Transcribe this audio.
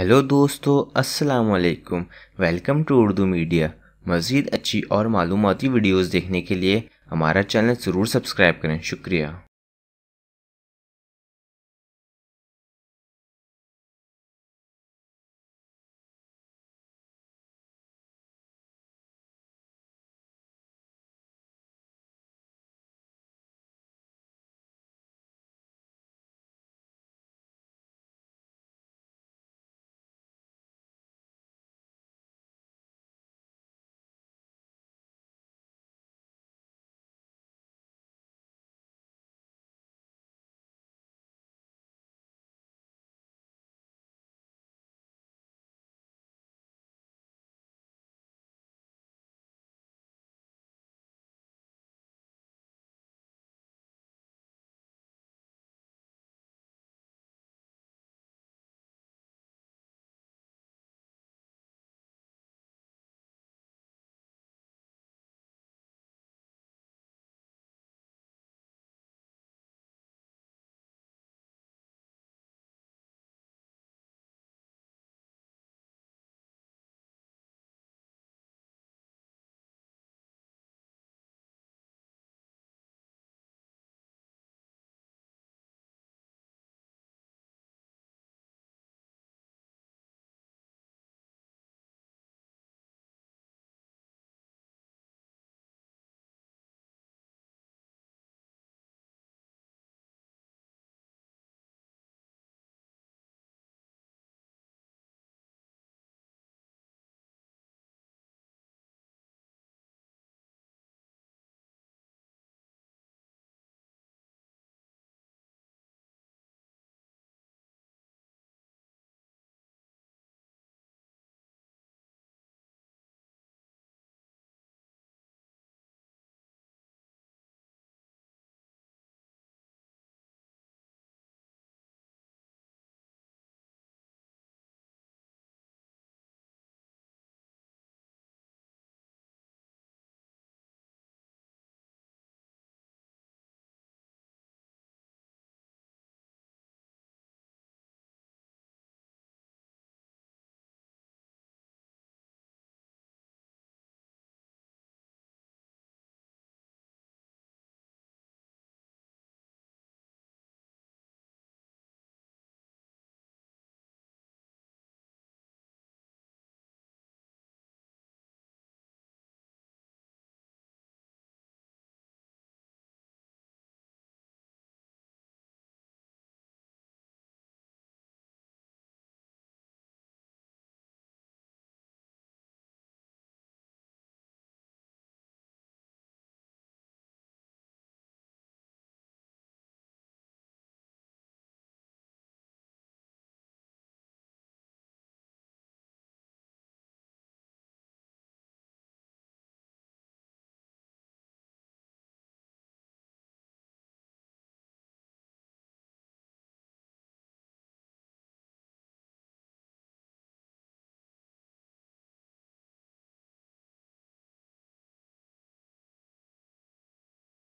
hello दोस्तों अस्सलाम वालेकुम वेलकम टू उर्दू मीडिया मज़ीद अच्छी और मालूमती वीडियोस देखने के लिए हमारा चैनल ज़रूर सब्सक्राइब करें शुक्रिया